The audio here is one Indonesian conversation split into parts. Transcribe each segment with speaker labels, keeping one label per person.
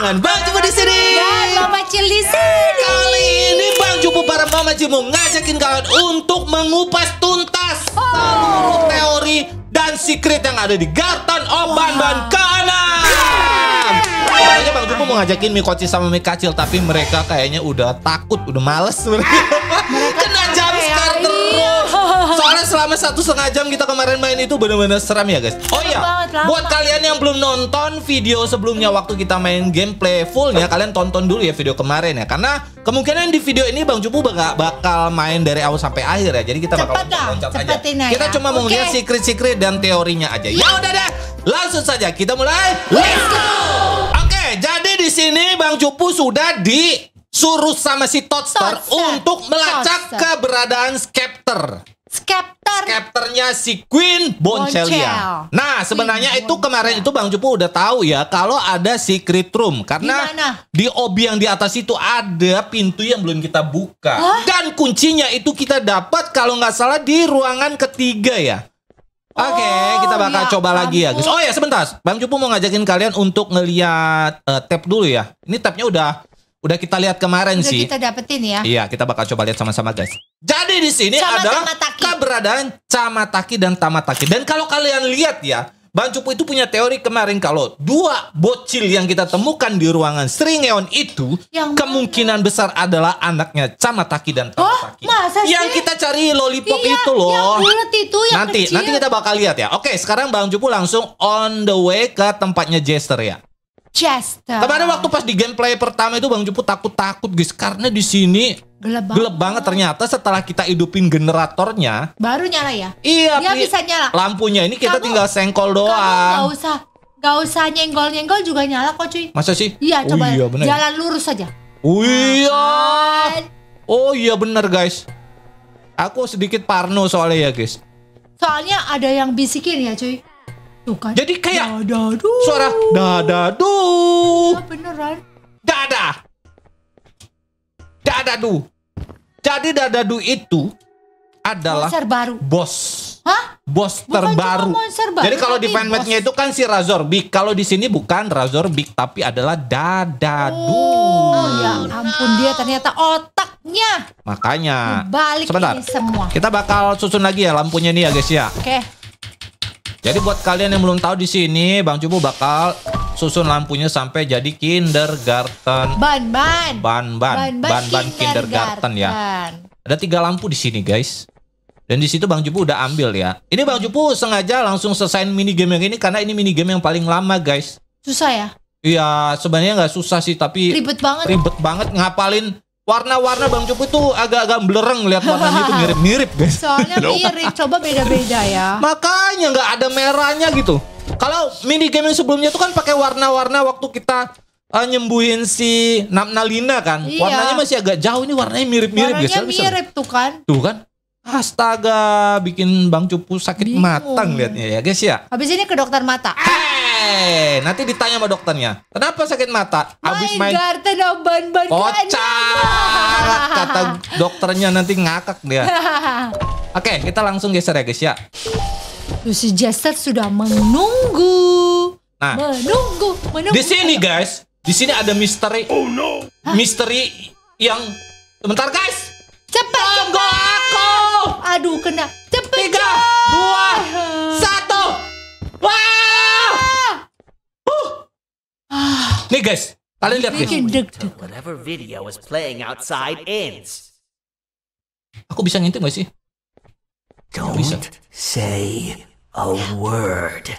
Speaker 1: dengan Bang Jumbo di sini. Dan Mama
Speaker 2: Cil di sini.
Speaker 1: Kali ini Bang Jumbo para Mama Jumbo ngajakin kalian untuk mengupas tuntas oh.
Speaker 3: seluruh
Speaker 1: teori dan secret yang ada di Gartan oban Banban wow. Kanan. Kayaknya Bang Jumbo mau ngajakin Mi kocil sama Mi kacil tapi mereka kayaknya udah takut, udah males mereka.
Speaker 3: Kena jam ya, iya. terus. Soalnya selama
Speaker 1: satu setengah jam kita kemarin main itu benar-benar seram ya guys. Oh, iya. banget lama. Buat kalian yang belum nonton video sebelumnya waktu kita main gameplay fullnya, kalian tonton dulu ya video kemarin ya. Karena kemungkinan di video ini Bang Jupu bakal bakal main dari awal sampai akhir ya. Jadi kita Cepet bakal loncat-loncat aja. Kita cuma okay. mau lihat secret-secret dan teorinya aja. Ya iya. udah deh, langsung saja kita mulai. Let's go. Oke, jadi di sini Bang Jupu sudah di suruh sama si Todster, untuk melacak Todster. keberadaan scepter Skepter. Skepternya si Queen Boncelia. Boncel. Nah, sebenarnya Queen itu Boncel. kemarin itu Bang Jupu udah tahu ya kalau ada secret room karena Dimana? di obi yang di atas itu ada pintu yang belum kita buka Hah? dan kuncinya itu kita dapat kalau nggak salah di ruangan ketiga ya. Oke, oh, kita bakal ya, coba ampun. lagi ya, guys. Oh ya, sebentar. Bang Jupu mau ngajakin kalian untuk ngeliat uh, tab dulu ya. Ini tabnya udah Udah kita lihat kemarin Udah sih. kita dapetin ya. Iya, kita bakal coba lihat sama-sama guys. Jadi di sini ada Tamataki. keberadaan Camataki dan Tamataki. Dan kalau kalian lihat ya, Bang Cupu itu punya teori kemarin kalau dua bocil yang kita temukan di ruangan Seringeon itu Yang kemungkinan besar adalah anaknya Camataki dan oh,
Speaker 2: tamataki Oh, masa sih? yang kita cari lollipop Iya, itu loh. yang bulat itu, yang nanti kecil. nanti
Speaker 1: kita bakal lihat ya. Oke, sekarang Bang Cupu langsung on the way ke tempatnya Jester ya. Chester. ada waktu pas di gameplay pertama itu Bang Jupu takut-takut guys karena di sini gelap, gelap banget ternyata setelah kita hidupin generatornya
Speaker 2: baru nyala ya. Iya, dia bisa nyala.
Speaker 1: Lampunya ini kita kamu, tinggal sengkol doang. Kamu gak
Speaker 2: usah gak usah nyenggol-nyenggol juga nyala kok cuy. Masa
Speaker 1: sih? Iya, oh, coba iya, bener. jalan lurus aja. Oh iya. Oh iya bener guys. Aku sedikit parno soalnya ya guys.
Speaker 2: Soalnya ada yang bisikin ya cuy kan. Jadi kayak da,
Speaker 1: suara dadadu. du. Ya, beneran. Dada. Dada du. Jadi dadadu itu adalah monster baru. Bos. Hah? Bos bukan terbaru. baru. Jadi kalau di fanmate nya itu kan si Razor Big. Kalau di sini bukan Razor Big tapi adalah Dadadu.
Speaker 2: Oh, oh ya ampun dia ternyata otaknya.
Speaker 1: Makanya. Balik
Speaker 2: semua. Kita
Speaker 1: bakal susun lagi ya lampunya nih ya guys ya. Oke. Okay. Jadi buat kalian yang belum tahu di sini, Bang Cupu bakal susun lampunya sampai jadi kindergarten.
Speaker 2: Ban ban.
Speaker 1: Ban ban. Ban ban, ban, -ban kindergarten. Ya. kindergarten ya. Ada tiga lampu di sini guys. Dan di situ Bang Jupu udah ambil ya. Ini Bang Jupu sengaja langsung selesaiin mini game yang ini karena ini mini game yang paling lama guys. Susah ya? Iya, sebenarnya nggak susah sih tapi ribet banget. Ribet banget ngapalin warna-warna Bang Cupu itu agak-agak blereng lihat warnanya itu mirip-mirip guys. Soalnya mirip, coba beda-beda ya. Makanya nggak ada merahnya gitu. Kalau mini game yang sebelumnya tuh kan pakai warna-warna waktu kita uh, nyembuhin si Nalina kan. Iya. Warnanya masih agak jauh ini warnanya mirip-mirip guys. Warnanya mirip tuh kan. Tuh kan. Astaga, bikin Bang Cupu sakit Bingung. matang liatnya ya guys ya.
Speaker 2: Habis ini ke dokter mata.
Speaker 1: Eh, nanti ditanya sama dokternya. Kenapa sakit mata? Habis main, main
Speaker 2: garden ban-ban
Speaker 1: kata dokternya nanti ngakak dia. Oke, kita langsung geser ya guys ya.
Speaker 2: Lucy Jester sudah menunggu.
Speaker 1: Nah, menunggu, menunggu. Di sini guys, di sini ada misteri. Oh no. Misteri yang sebentar guys. Cepat, cepat. Aduh, kena. Cepet, Tiga,
Speaker 2: dua, satu. Wah! Ah!
Speaker 3: Ah. Nih guys, kalian lihat guys. Whatever video was playing outside ends.
Speaker 1: Aku bisa ngintip gak sih?
Speaker 3: Don't bisa. say a word.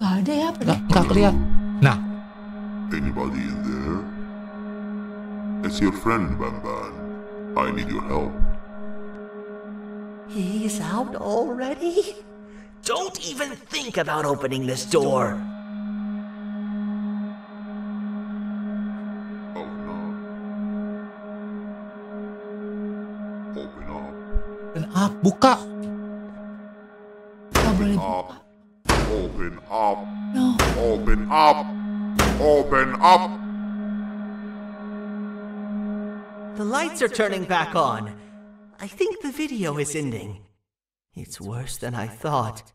Speaker 2: Gak ada ya? Gak, gak kelihatan.
Speaker 3: Nah. Anybody in there?
Speaker 2: It's your friend, Bambang. I need your help.
Speaker 3: He's out already? Don't even think about opening this door! Oh no.
Speaker 1: Open up. Open up, buka!
Speaker 2: Open up.
Speaker 3: Open up. No. Open up. Open up. The lights are turning back on. I think the video is ending. It's worse than I thought.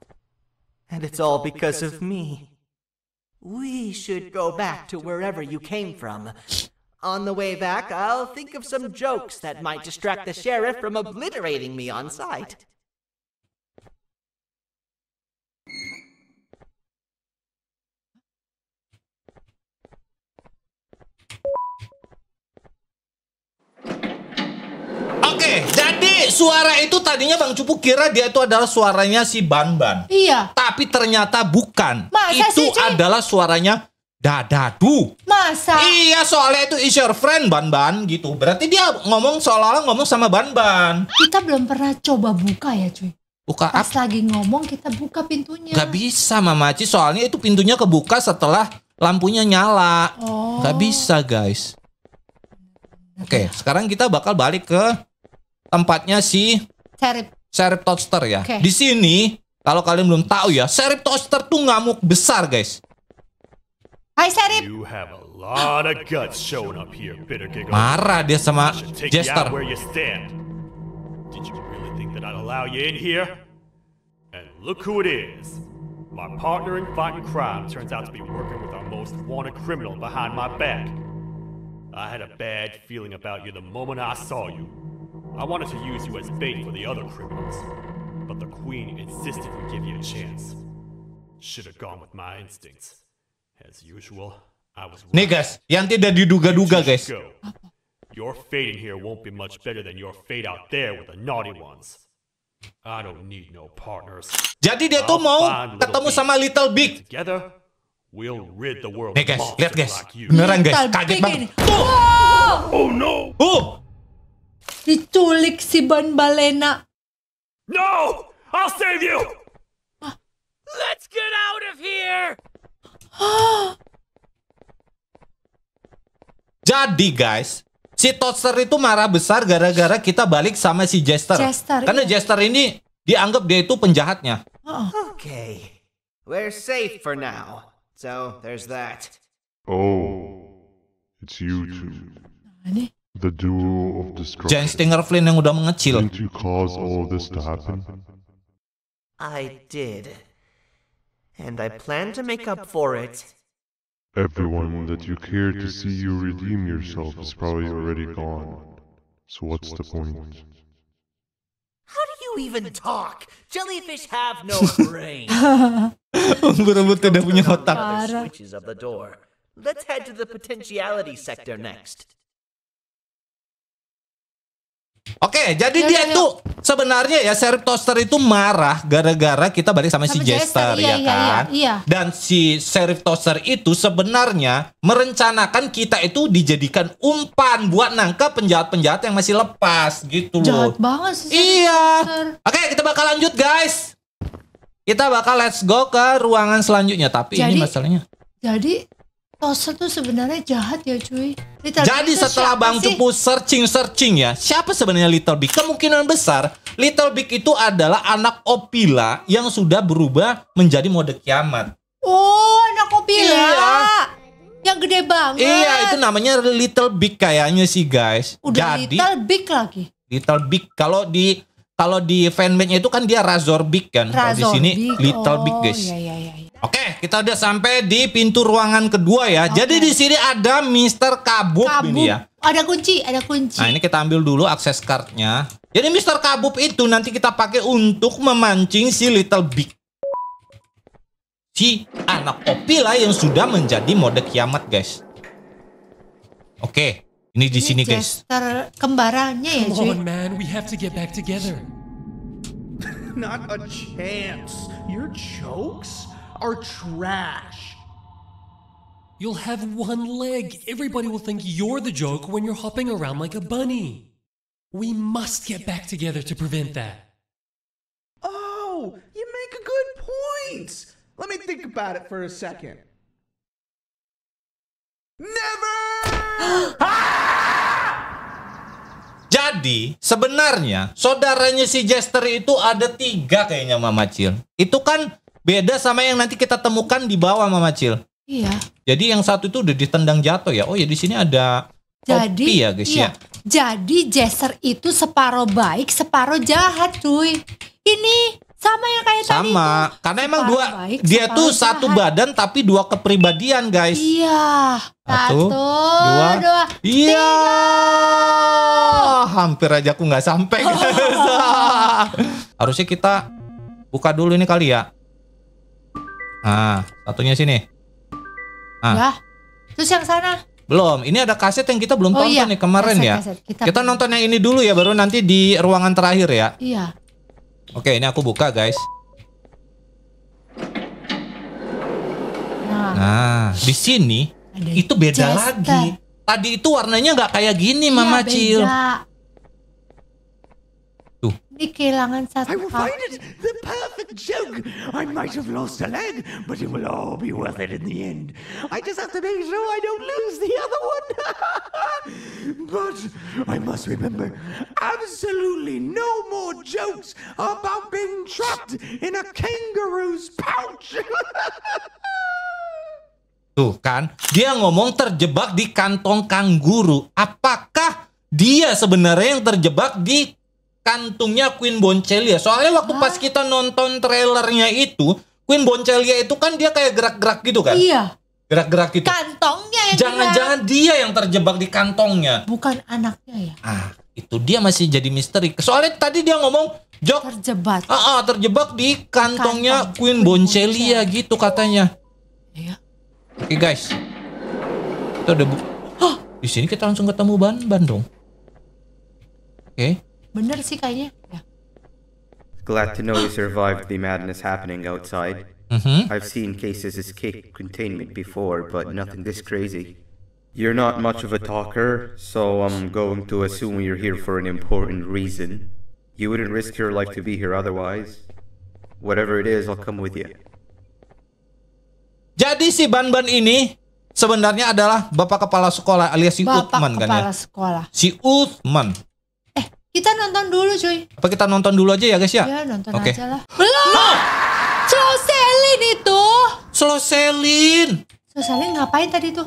Speaker 3: And it's all because of me. We should go back to wherever you came from. On the way back, I'll think of some jokes that might distract the sheriff from obliterating me on sight.
Speaker 1: Jadi suara itu tadinya Bang Cupu kira dia itu adalah suaranya si Banban. Iya. Tapi ternyata bukan. Masa itu sih, adalah suaranya Dadadu. Masa? Iya, soalnya itu is your friend Banban gitu. Berarti dia ngomong seolah-olah ngomong sama Banban. Kita
Speaker 2: belum pernah coba buka ya, cuy. Buka Pas up. lagi ngomong kita buka pintunya.
Speaker 1: Gak bisa Mama Ci, soalnya itu pintunya kebuka setelah lampunya nyala. Oh. Gak bisa, guys. Oke, okay, sekarang kita bakal balik ke tempatnya si Serip. Serip Toaster ya. Okay. Di sini kalau kalian belum tahu ya, Serip Toaster tuh ngamuk besar, guys.
Speaker 3: Hai Serip. You have a lot of guts showing up here, bitter giggle. Marah dia sama Jester. Where you stand. Did you really think that I'd allow you in here? And look who it is. My partner in fighting crime turns out to be working with our most wanted criminal behind my back. I had a bad feeling about you the moment I saw you. I wanted to use you as bait for the other criminals, but the Queen insisted we give you a chance. Should have gone with my instincts. As usual, I was Nih guys,
Speaker 1: yang tidak diduga-duga guys.
Speaker 3: Your fate in here won't be much better than your fate out there with the naughty ones. I don't need no partners. Jadi dia tuh mau ketemu sama Little Big. Together, we'll rid the world Nih guys, lihat guys. Beneran guys, kaget banget.
Speaker 2: Oh no. Oh, diculik si Ban Balena.
Speaker 3: No, I'll save you. Let's get out of here.
Speaker 1: Jadi guys, si Toaster itu marah besar gara-gara kita balik sama si Jester. Jester Karena iya. Jester ini dianggap dia itu penjahatnya.
Speaker 3: Oh. Okay, we're safe for now. So there's that.
Speaker 1: Oh, it's you two. Nah, ini? The duo of destruction. Jack Stinger Flynn yang udah mengecil. Didn't you cause all this to happen?
Speaker 3: I did. And I plan to make up for it.
Speaker 4: Everyone that you care to see you redeem yourself is probably already gone. So what's the point?
Speaker 3: How do you even talk? Jellyfish have no brain. Unggur unggur tidak punya otak. Let's head to the potentiality sector next. Oke, jadi yuk, dia yuk, tuh
Speaker 1: sebenarnya ya Serif Toaster itu marah gara-gara kita balik sama, sama si Jester, Jester iya, ya iya, iya, kan. Iya, iya. Dan si Serif Toaster itu sebenarnya merencanakan kita itu dijadikan umpan buat nangkep penjahat-penjahat yang masih lepas gitu loh. Jahat banget sih. Iya. Oke, kita bakal lanjut guys. Kita bakal let's go ke ruangan selanjutnya tapi jadi, ini masalahnya.
Speaker 2: Jadi Tosel tuh sebenarnya jahat ya cuy. Little Jadi setelah Bang Cupu
Speaker 1: searching-searching ya, siapa sebenarnya Little Big? Kemungkinan besar Little Big itu adalah anak Opila yang sudah berubah menjadi mode kiamat.
Speaker 2: Oh, anak Opila. Iya. Yang gede banget. Iya, itu
Speaker 1: namanya Little Big kayaknya sih guys. Udah Jadi, Little Big lagi. Little Big kalau di kalau di fanmade itu kan dia Razor Big kan. Kalau di sini Big. Little oh, Big guys. Iya, iya, iya. Oke, kita udah sampai di pintu ruangan kedua ya. Okay. Jadi di sini ada Mister Kabub, Kabub ini ya. Ada kunci, ada kunci. Nah, ini kita ambil dulu akses kartunya. Jadi Mister Kabub itu nanti kita pakai untuk memancing si Little Big. Si anak kopi lah yang sudah menjadi mode kiamat, guys. Oke, ini
Speaker 3: di ini sini, guys.
Speaker 2: kembarannya ya, cuy. Come man, we have to get back together.
Speaker 3: Not a chance. Your jokes? are trash. You'll have one leg. Everybody will think
Speaker 4: you're the joke when you're hopping around like a bunny. We must get back together to prevent that.
Speaker 3: Oh, you make a good point. Let me think about it for a second. Never!
Speaker 1: Jadi sebenarnya
Speaker 3: saudaranya
Speaker 1: si Jester itu ada tiga kayaknya Mama Cil. Itu kan Beda sama yang nanti kita temukan di bawah Mama Cil. Iya. Jadi yang satu itu udah ditendang jatuh ya. Oh ya di sini ada jadi, kopi ya guys iya. ya.
Speaker 2: Jadi Jesser itu separuh baik, separuh jahat cuy. Ini sama yang kayak sama. tadi
Speaker 1: sama karena emang dua baik, dia tuh jahat. satu badan tapi dua kepribadian guys
Speaker 2: iya satu, dua, dua iya
Speaker 1: hampir aja aku nggak sampai guys harusnya kita buka dulu ini kali ya Ah, satunya sini. Ah. Ya.
Speaker 2: Terus yang sana?
Speaker 1: Belum. Ini ada kaset yang kita belum oh, tonton iya. nih kemarin kaset, ya. Kaset. Kita, kita nonton yang ini dulu ya, baru nanti di ruangan terakhir ya. Iya. Oke, ini aku buka guys. Nah, nah di sini ada itu beda Jester. lagi. Tadi itu warnanya nggak kayak gini, Mama iya, Cil.
Speaker 2: Dia kehilangan satu I will find it, the
Speaker 3: perfect joke. I might have lost a leg, but it will all be worth it in the end. I just have to make sure I don't lose the other one. but I must remember, absolutely no more jokes about being trapped in a kangaroo's pouch.
Speaker 1: Tuh kan, dia ngomong terjebak di kantong kanguru. Apakah dia sebenarnya yang terjebak di kantungnya Queen Boncelia. Soalnya waktu Hah? pas kita nonton trailernya itu, Queen Boncelia itu kan dia kayak gerak-gerak gitu kan? Iya. Gerak-gerak gitu. Kantongnya yang Jangan-jangan dia yang terjebak di kantongnya.
Speaker 2: Bukan anaknya ya?
Speaker 1: Ah, itu dia masih jadi misteri. Soalnya tadi dia ngomong Jok terjebak. Ah, ah terjebak di kantongnya Kantong. Queen, Queen Boncelia, Boncelia gitu katanya. Iya. Oke okay, guys. Itu ada bu- Hah, di sini kita langsung ketemu Ban Bandung. Oke. Okay.
Speaker 2: Bener sih kayaknya. Ya.
Speaker 5: Glad to know you survived the madness happening outside. Mm -hmm. I've seen cases escape containment before, but nothing this crazy. You're not much of a talker, so I'm going to assume you're here for an important reason. You wouldn't risk your life to be here otherwise. Whatever it is, I'll come with you.
Speaker 1: Jadi si Banban ini sebenarnya adalah bapak kepala sekolah alias si bapak Utman kan ya? Bapak kepala sekolah. Si Uthman.
Speaker 2: Kita nonton dulu cuy.
Speaker 1: Apa kita nonton dulu aja ya guys ya? Ya
Speaker 2: nonton okay. aja lah. Belum. No. Slow selin itu.
Speaker 1: Slow selin. Slow selin ngapain tadi tuh?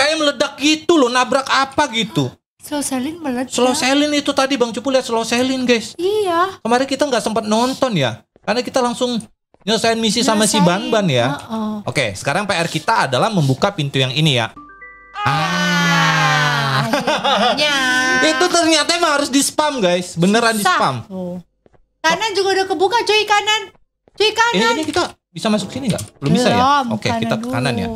Speaker 1: Kayak meledak gitu loh, nabrak apa gitu.
Speaker 2: Slow selin meledak. Slow selin
Speaker 1: itu tadi Bang Cupu lihat slow selin guys. Iya. Kemarin kita nggak sempat nonton ya. Karena kita langsung nyelesain misi Nyelesain. sama si Banban ya. Uh -oh. Oke, sekarang PR kita adalah membuka pintu yang ini ya. Ah. Iya. ah Ya itu ternyata emang harus di spam guys, beneran Susah. di spam.
Speaker 2: Oh. Kanan juga udah kebuka cuy kanan. Cuy kanan. Ini, eh,
Speaker 1: ini kita bisa masuk sini nggak? Belum, bisa ya? Oke, okay, kita ke kanan ya.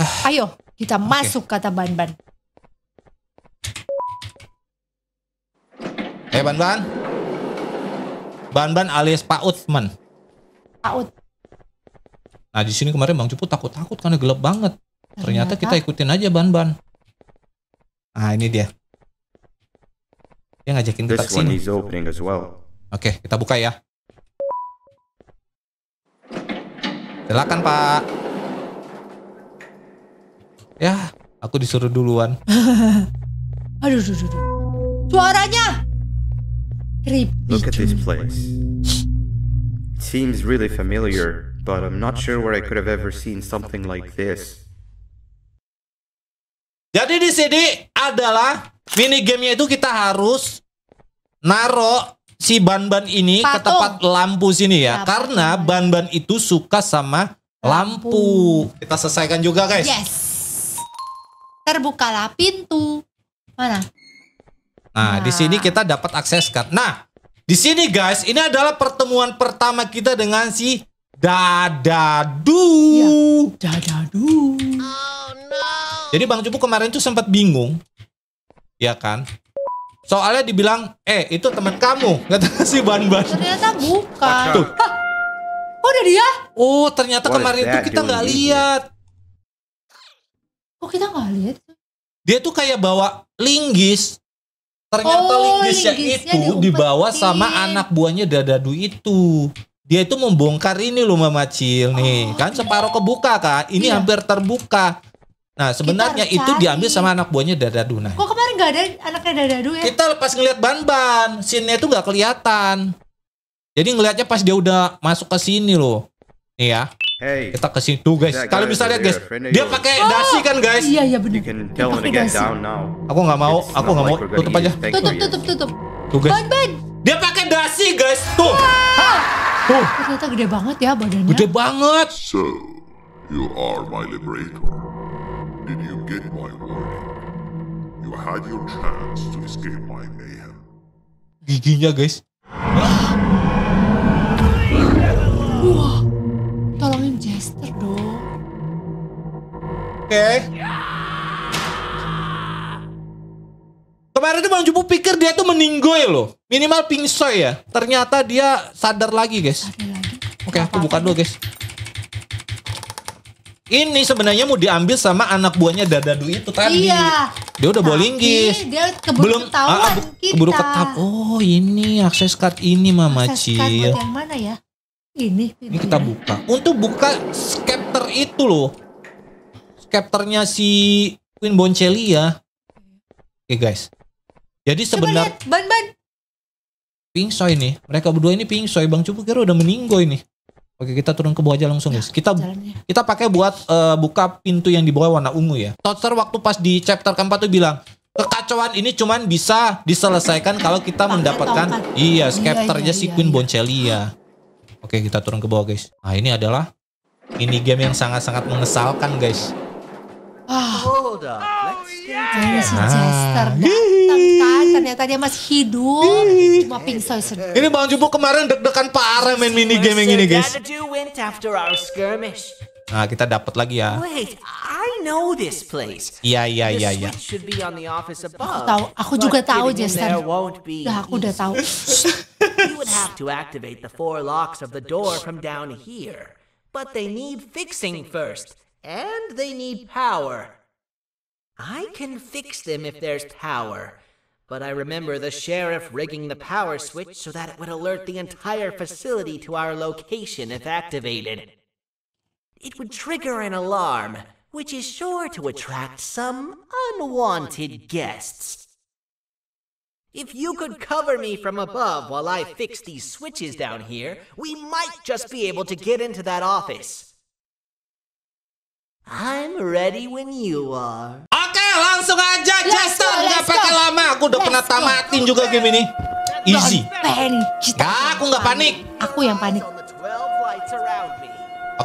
Speaker 2: Ah. Ayo, kita okay. masuk kata Ban-Ban.
Speaker 1: Eh hey, Ban-Ban. Ban-Ban alias Pak Utsman. Pak Ut. Nah, di sini kemarin Bang Cupu takut-takut karena gelap banget. Ternyata, Ternyata kita ikutin aja Ban-Ban. Ah ini dia.
Speaker 5: Dia ngajakin kita ke sini. Well. Oke, okay, kita buka ya.
Speaker 1: Silakan Pak. Ya,
Speaker 5: aku disuruh duluan.
Speaker 2: aduh, aduh, aduh. Suaranya. Creepy.
Speaker 5: Look at this place. It seems really familiar, but I'm not sure where I could have ever seen something like this.
Speaker 1: Jadi di sini adalah mini gamenya itu kita harus naro si ban-ban ini Patung. ke tempat lampu sini ya. Patung. Karena ban-ban itu suka sama lampu. lampu. Kita selesaikan juga guys. Yes.
Speaker 2: Terbukalah pintu. Mana? Nah,
Speaker 1: nah. di sini kita dapat akses card. Nah, di sini guys, ini adalah pertemuan pertama kita dengan si Dadadu. Ya, dadadu. Oh, no. Jadi Bang Cupu kemarin tuh sempat bingung. Ya kan? Soalnya dibilang, eh itu teman kamu. Gak sih ban-ban. Ternyata bukan. Tuh. Oh udah
Speaker 2: dia? Oh ternyata What kemarin itu kita nggak lihat. Kok kita nggak lihat?
Speaker 1: Dia tuh kayak bawa linggis.
Speaker 2: Ternyata oh, linggisnya, linggisnya itu dibawa sama anak
Speaker 1: buahnya Dadadu itu dia itu membongkar ini loh Mama Cil nih oh, kan iya. separuh kebuka kak. ini iya. hampir terbuka nah sebenarnya itu diambil sama anak buahnya nah.
Speaker 2: kok kemarin gak ada anaknya Dadadu ya kita
Speaker 1: pas ngeliat ban-ban sinnya itu gak kelihatan jadi ngelihatnya pas dia udah masuk ke sini loh nih ya Hey, kita ke sini tuh guys. Kalau bisa lihat guys, dia pakai oh, dasi kan oh, guys. Iya iya
Speaker 5: benar. Pakai dasi. Aku nggak mau, aku nggak mau. Tutup aja. Tutup tutup tutup. Tuh guys. Ban,
Speaker 2: ban. Dia pakai dasi guys. Tuh. Wow. Tuh. Ternyata gede banget ya badannya. Gede banget. So, you are my liberator. Did you get my warning? You had your chance to escape my mayhem.
Speaker 1: Giginya guys. Wah, tolongin
Speaker 2: Jester dong.
Speaker 1: Oke. Okay. Kemarin tuh Bang Jupu pikir dia tuh meninggoy loh. Minimal pingsoy ya. Ternyata dia sadar lagi guys. Oke aku buka dulu guys. Ini sebenarnya mau diambil sama anak buahnya Dadadu itu tadi. Iya. Dia udah linggis.
Speaker 2: Dia keburu Belum, ketahuan ah, ah kita. Keburu ketahuan. Oh
Speaker 1: ini akses card ini Mama Cil. Akses card
Speaker 2: yang mana ya? Ini. Ini kita ya.
Speaker 1: buka. Untuk buka scepter itu loh. Scepternya si Queen Boncelli ya. Oke okay, guys. Jadi sebenarnya ban ban pingsoy nih. Mereka berdua ini pingsoy. Bang Cupu kira udah meninggoy ini. Oke, kita turun ke bawah aja langsung, guys. Ya, kita kita pakai buat uh, buka pintu yang di bawah warna ungu ya. Totser waktu pas di chapter keempat tuh bilang, kekacauan ini cuman bisa diselesaikan kalau kita mendapatkan iya, iya skepternya iya, si iya, Queen iya. Boncelia. Ya. Oke, kita turun ke bawah, guys. Nah, ini adalah ini game yang sangat-sangat mengesalkan, guys.
Speaker 2: Ah. Iya. Si Chester ah. datang kan, ternyata dia masih hidup. Cuma pingsan
Speaker 3: sendiri.
Speaker 1: Ini Bang Jubo kemarin deg-degan parah main mini game yang ini guys. Nah, kita dapat lagi ya.
Speaker 3: Wait, I know this place.
Speaker 1: Iya, iya, iya, iya.
Speaker 3: Aku tahu, aku juga tahu, Jester. Udah, aku udah tahu. you would have to activate the four locks of the door from down here. But they need fixing first. And they need power. I can fix them if there's power. But I remember the sheriff rigging the power switch so that it would alert the entire facility to our location if activated. It would trigger an alarm, which is sure to attract some unwanted guests. If you could cover me from above while I fix these switches down here, we might just be able to get into that office. I'm ready when you are. Oke, okay, langsung aja Justin, nggak pakai lama. Aku udah let's pernah tamatin go. juga game ini.
Speaker 1: Easy.
Speaker 2: Panik. Nah, aku nggak panik. Aku yang panik. Oke,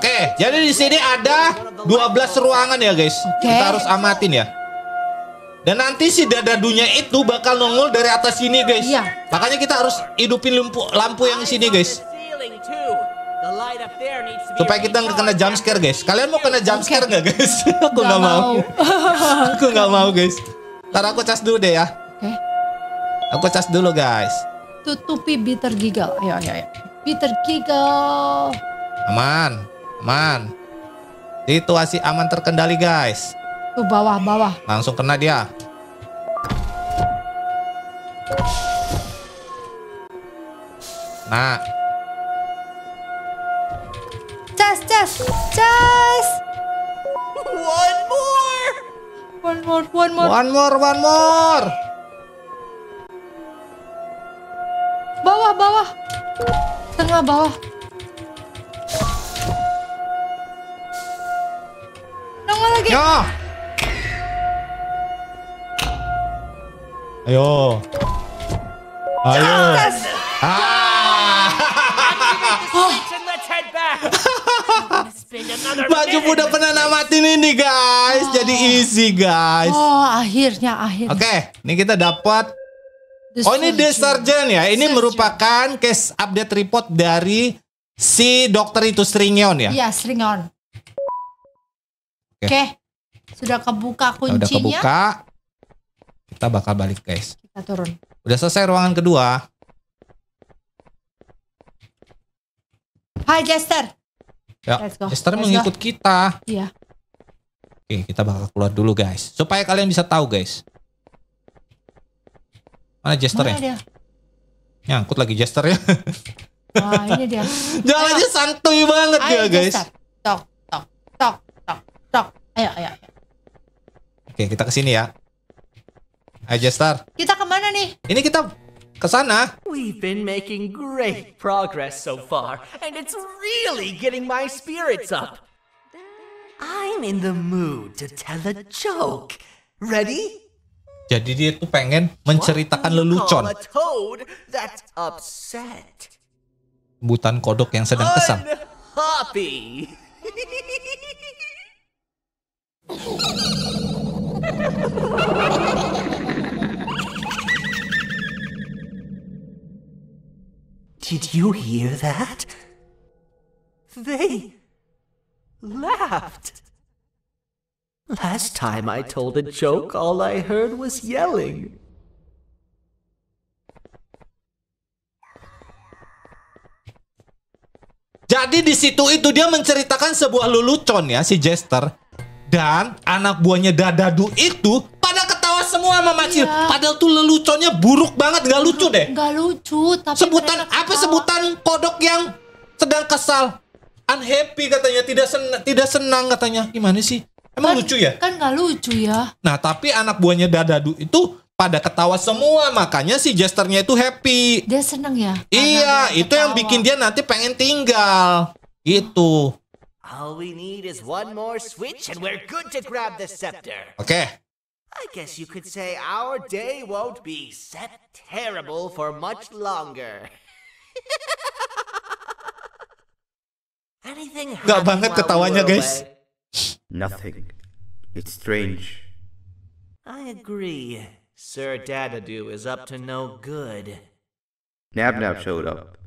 Speaker 1: okay, jadi di sini ada 12 ruangan ya, guys. Okay. Kita harus amatin ya. Dan nanti si dadadunya itu bakal nongol dari atas sini, guys. Iya. Makanya kita harus hidupin lampu lampu yang sini, guys supaya kita nggak kena jump scare guys kalian mau kena jump scare nggak guys aku nggak mau, aku nggak mau guys ntar aku cas dulu deh ya eh? aku cas dulu guys
Speaker 2: tutupi bitter giggle ya ayo, ayo. bitter giggle
Speaker 1: aman aman situasi aman terkendali guys ke bawah bawah langsung kena dia nah
Speaker 2: Yes! Yes! One more! One more, one more. One more, one more. Bawah, bawah. Tengah bawah.
Speaker 3: Nongol lagi. Ya.
Speaker 1: Ayo. Ayo. Yes.
Speaker 3: Ah. Ah! Ah! Ah! Ah! Ah! Ah! Ah Pak Cupu udah pernah
Speaker 1: namatin ini guys. Oh. Jadi ah. easy guys.
Speaker 2: Oh akhirnya akhirnya. Oke, okay,
Speaker 1: ini kita dapat. oh ini The Surgeon ya. Ini Surgeon. merupakan case update report dari si dokter itu Stringion ya. Iya Stringion. Oke. Okay. Okay.
Speaker 2: Sudah kebuka ya, kuncinya. Sudah kebuka.
Speaker 1: Kita bakal balik guys. Kita turun. Udah selesai ruangan kedua.
Speaker 2: Hai Jester. Ya, Let's go. Esther Let's mengikut
Speaker 1: go. kita. Iya. Oke, kita bakal keluar dulu guys. Supaya kalian bisa tahu guys. Mana Jester Mana ya? Dia? Nyangkut lagi Jester ya.
Speaker 2: Wah, ini dia. Jalannya santuy banget ayo, dia, guys. Tok, tok, tok, tok, tok. Ayo, ayo, ayo.
Speaker 1: Oke, kita ke sini ya. Ayo, Jester.
Speaker 2: Kita kemana nih?
Speaker 1: Ini kita ke sana.
Speaker 3: We've been making great progress so far, and it's really getting my spirits up. I'm in the mood to tell a joke. Ready?
Speaker 1: Jadi dia tuh pengen menceritakan lelucon. Butan kodok yang sedang kesal.
Speaker 3: Unhappy. Did you hear that? They laughed. Last time I told a joke, all I heard was yelling. Jadi di situ itu
Speaker 1: dia menceritakan sebuah lelucon ya si Jester dan anak buahnya Dadadu itu semua sama macil, Iya. Padahal tuh leluconnya buruk banget, nggak lucu deh. Nggak lucu, tapi sebutan apa sebutan kodok yang sedang kesal, unhappy katanya, tidak senang, tidak senang katanya. Gimana sih? Emang kan, lucu ya? Kan nggak lucu ya. Nah, tapi anak buahnya Dadadu itu pada ketawa semua makanya si jesternya itu happy dia seneng ya iya itu yang bikin dia nanti pengen tinggal itu.
Speaker 3: All we need is one more switch and we're good to grab the scepter. Oke. Okay. I guess you could say our day won't be set terrible for much longer. Anything Gak banget ketawanya, guys.
Speaker 5: Nothing. It's strange.
Speaker 3: I agree. Sir Dadadu is up to no good.
Speaker 5: Nabnab showed up,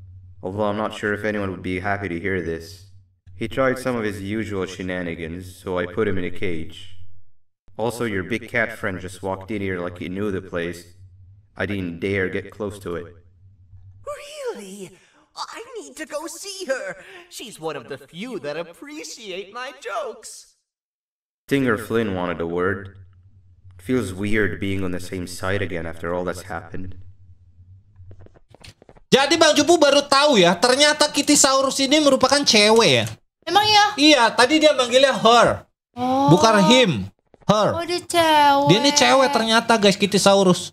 Speaker 5: although I'm not sure if anyone would be happy to hear this. He tried some of his usual shenanigans, so I put him in a cage. Also, your big cat friend just walked in here like he knew the place. I didn't dare get close to it.
Speaker 3: Really? I need to go see her. She's one of the few that appreciate my jokes.
Speaker 5: Dinger Flynn wanted a word. It feels weird being on the same side again after all that's happened.
Speaker 1: Jadi Bang Jupu baru tahu ya, ternyata Kitisaurus ini merupakan cewek ya. Emang iya? Iya, tadi dia manggilnya her.
Speaker 2: Oh. Bukan him. Her. Oh dia cewek. Dia ini cewek
Speaker 1: ternyata guys Kitty Saurus.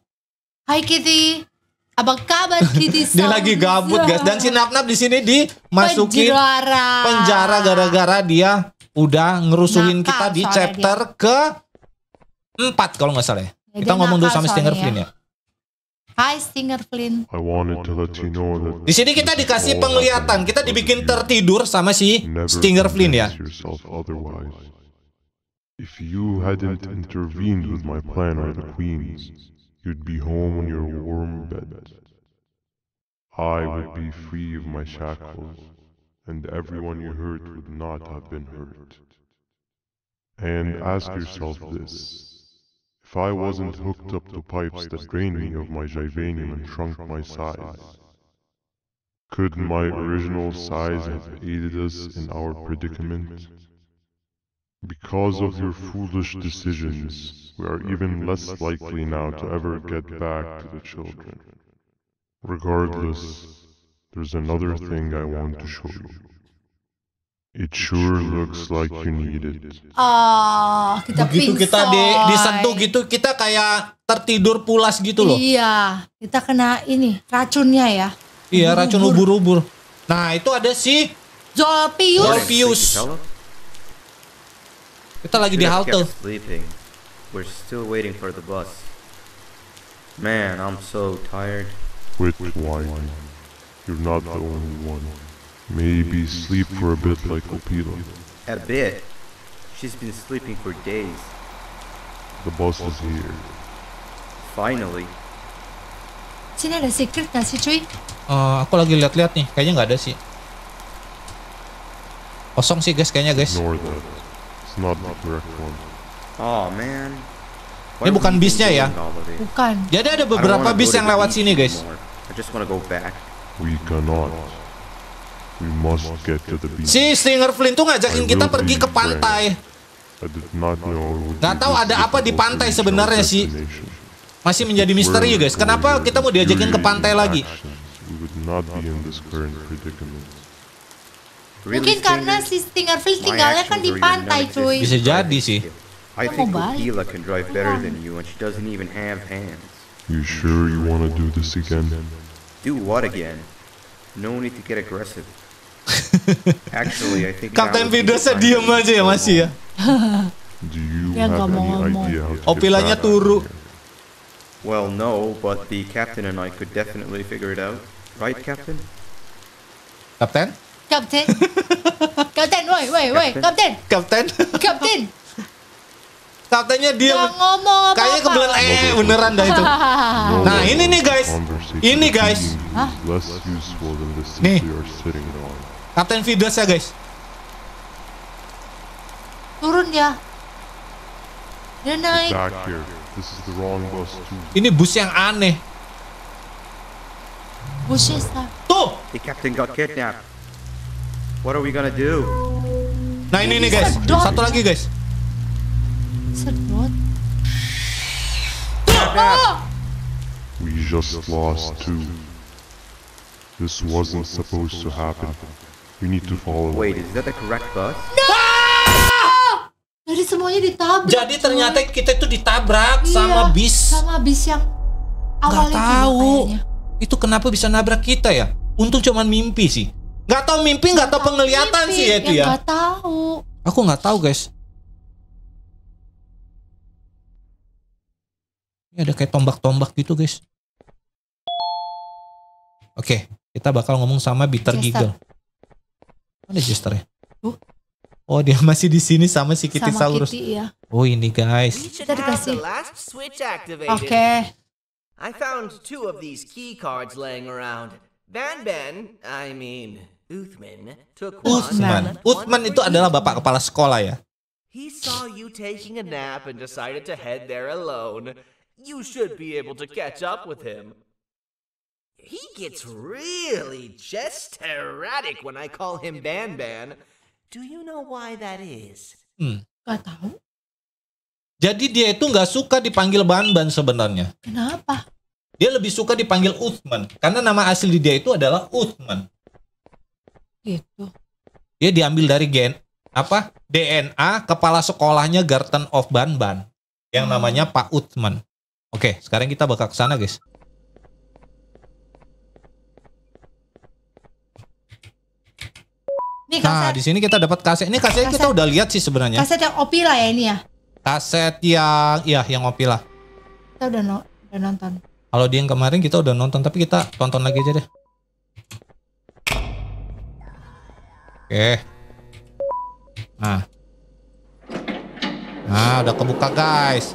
Speaker 2: Hai Kitty. Apa kabar Kitty Saurus? dia lagi gabut guys dan si
Speaker 1: Nap Nap di sini dimasukin penjara, penjara gara-gara dia udah ngerusuhin kita di chapter dia. ke empat kalau nggak salah ya.
Speaker 2: ya kita ngomong dulu sama Stinger Flynn ya. Hai Stinger Flynn.
Speaker 1: I you know di sini kita dikasih penglihatan, kita dibikin tertidur sama si Stinger Flynn ya.
Speaker 4: If you hadn't intervened with my plan or the Queen's, you'd be home on your warm bed. I would be free of my shackles, and everyone you hurt would not have been hurt. And ask yourself this. If I wasn't hooked up to pipes that drained me of my jivanium and shrunk my size, could my original size have aided us in our predicament? Because of your foolish decisions, we are even less likely now to ever get back to the children. Regardless, there's another thing I want to show you.
Speaker 1: It sure looks like you need it.
Speaker 2: Ah, oh, kita Begitu kita di,
Speaker 1: disentuh gitu, kita kayak tertidur pulas gitu loh.
Speaker 2: Iya, kita kena ini
Speaker 1: racunnya ya.
Speaker 5: Iya, ubur -ubur. racun ubur-ubur.
Speaker 1: Nah, itu ada si Zolpius. Zolpius. Kita lagi di halte.
Speaker 5: Sleeping. We're still waiting for the bus. Man, I'm so tired.
Speaker 4: Quit whining. You're not the only one. Maybe sleep for a bit like Opila.
Speaker 5: A bit? She's been sleeping for days. The bus is here. Finally.
Speaker 2: Sini ada secret nggak sih cuy?
Speaker 1: Uh, aku lagi lihat-lihat nih, kayaknya nggak ada sih. Kosong sih guys, kayaknya guys. Ignore that. It's not the correct one.
Speaker 5: Oh man. Why Ini bukan bisnya ya? Bukan. Jadi ada beberapa bis yang lewat sini guys. Anymore. I just want to go back.
Speaker 4: We cannot. We must get to the beach.
Speaker 1: Si Stinger Flint tuh ngajakin I kita pergi ke pantai. Gak tahu ada apa di pantai sebenarnya sih. Masih menjadi misteri guys. Kenapa kita mau diajakin ke pantai lagi?
Speaker 4: We would not be in this current predicament.
Speaker 1: Really Mungkin karena
Speaker 2: si Stingerfield tinggalnya kan di pantai, cuy. Bisa
Speaker 5: jadi sih. I think Gila can drive better than you and she doesn't even have hands.
Speaker 4: You sure you want to do this again?
Speaker 5: Do what again? No need to get aggressive. Actually, I think Captain, Vidosnya diem aja
Speaker 1: ya masih ya. do you ya, have any idea how
Speaker 5: to Opilanya turu. Well, no, but the captain and I could definitely figure it out. Right, Captain?
Speaker 2: Kapten? Kapten. Kapten, woi, woi, woi, kapten. Kapten. Kapten.
Speaker 1: Kaptennya dia
Speaker 2: ngomong apa kayaknya kebelan eh beneran dah itu. Nah,
Speaker 1: ini nih guys. Ini guys. Nih. Kapten Fidas ya guys.
Speaker 2: Turun ya. Dia naik.
Speaker 1: Ini bus yang aneh.
Speaker 5: Busnya Tuh. The captain got kidnapped. What are we gonna do? Nah ini nih guys, satu lagi guys. Sedot. Oh!
Speaker 4: We just lost two. This wasn't supposed to happen. We need to follow. Wait, is that the correct
Speaker 1: bus? No! Ah! Jadi semuanya ditabrak. Jadi ternyata cuy. kita itu ditabrak iya, sama bis. Sama bis yang awalnya Gak tahu. Itu kenapa bisa nabrak kita ya? Untung cuman mimpi sih. Gak tau mimpi, gak, tahu tau penglihatan sih ya itu ya. ya.
Speaker 2: tahu.
Speaker 1: Aku gak tahu guys. Ini ada kayak tombak-tombak gitu guys. Oke, okay, kita bakal ngomong sama Bitter Jester. Giggle. Mana Jesternya? Uh. Oh dia masih di sini sama si Kitty sama Saurus. Kitty, ya. Oh ini guys.
Speaker 3: Kita dikasih. Oke. Okay. I found two of these key cards laying around. Ben Ben, I mean, Uthman, Uthman. Uthman itu
Speaker 1: adalah bapak kepala sekolah ya.
Speaker 3: He saw you taking a nap and decided to head there alone. You should be able to catch up with him. He gets really just erratic when I call him Ban Ban. Do you know why that is? Hmm. Gak tahu.
Speaker 1: Jadi dia itu nggak suka dipanggil Ban Ban sebenarnya.
Speaker 3: Kenapa?
Speaker 1: Dia lebih suka dipanggil Uthman karena nama asli dia itu adalah Uthman. Gitu. Dia diambil dari gen apa DNA kepala sekolahnya Garden of Banban yang hmm. namanya Pak Utman. Oke, sekarang kita bakal ke sana, guys. Ini Nah, di sini kita dapat kaset. Ini kasetnya kaset kita udah lihat sih sebenarnya. Kaset
Speaker 2: yang Opila ya ini ya.
Speaker 1: Kaset yang iya yang Opila.
Speaker 2: Kita udah, no, udah nonton.
Speaker 1: Kalau dia yang kemarin kita udah nonton, tapi kita tonton lagi aja deh. Oke. Nah. Nah, udah kebuka guys.